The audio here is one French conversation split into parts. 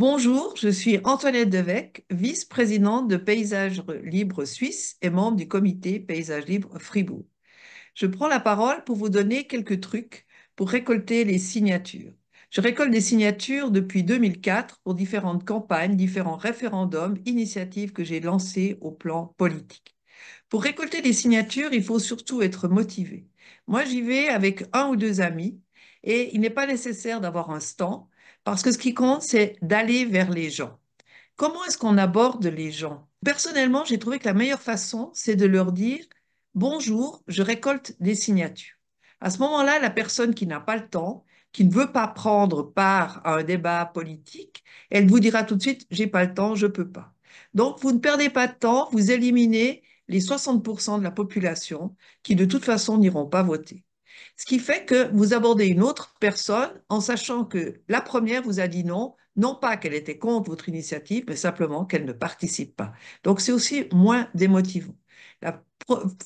Bonjour, je suis Antoinette Devec, vice-présidente de Paysage Libre Suisse et membre du comité Paysage Libre Fribourg. Je prends la parole pour vous donner quelques trucs pour récolter les signatures. Je récolte des signatures depuis 2004 pour différentes campagnes, différents référendums, initiatives que j'ai lancées au plan politique. Pour récolter des signatures, il faut surtout être motivé. Moi, j'y vais avec un ou deux amis et il n'est pas nécessaire d'avoir un stand parce que ce qui compte, c'est d'aller vers les gens. Comment est-ce qu'on aborde les gens Personnellement, j'ai trouvé que la meilleure façon, c'est de leur dire Bonjour, je récolte des signatures. À ce moment-là, la personne qui n'a pas le temps, qui ne veut pas prendre part à un débat politique, elle vous dira tout de suite J'ai pas le temps, je peux pas. Donc, vous ne perdez pas de temps, vous éliminez les 60% de la population qui, de toute façon, n'iront pas voter. Ce qui fait que vous abordez une autre personne en sachant que la première vous a dit non, non pas qu'elle était contre votre initiative, mais simplement qu'elle ne participe pas. Donc c'est aussi moins démotivant. La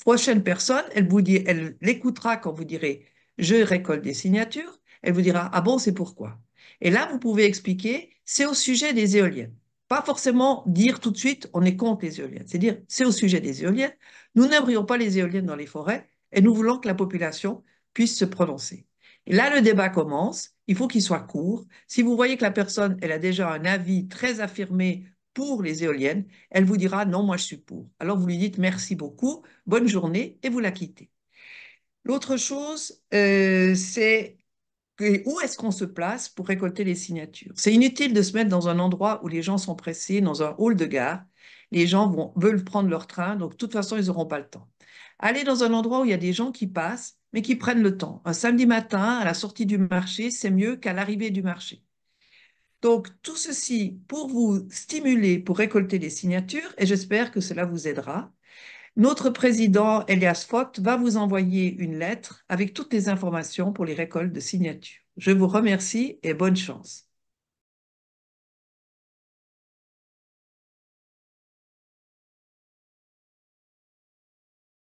prochaine personne, elle vous dit, elle l'écoutera quand vous direz je récolte des signatures, elle vous dira ah bon c'est pourquoi. Et là vous pouvez expliquer c'est au sujet des éoliennes. Pas forcément dire tout de suite on est contre les éoliennes, c'est dire c'est au sujet des éoliennes. Nous n'aimerions pas les éoliennes dans les forêts et nous voulons que la population puisse se prononcer. Et là, le débat commence. Il faut qu'il soit court. Si vous voyez que la personne, elle a déjà un avis très affirmé pour les éoliennes, elle vous dira non, moi je suis pour. Alors vous lui dites merci beaucoup, bonne journée et vous la quittez. L'autre chose, euh, c'est et où est-ce qu'on se place pour récolter les signatures C'est inutile de se mettre dans un endroit où les gens sont pressés, dans un hall de gare. Les gens veulent prendre leur train, donc de toute façon, ils n'auront pas le temps. Allez dans un endroit où il y a des gens qui passent, mais qui prennent le temps. Un samedi matin, à la sortie du marché, c'est mieux qu'à l'arrivée du marché. Donc, tout ceci pour vous stimuler, pour récolter les signatures, et j'espère que cela vous aidera. Notre président Elias Fott va vous envoyer une lettre avec toutes les informations pour les récoltes de signatures. Je vous remercie et bonne chance.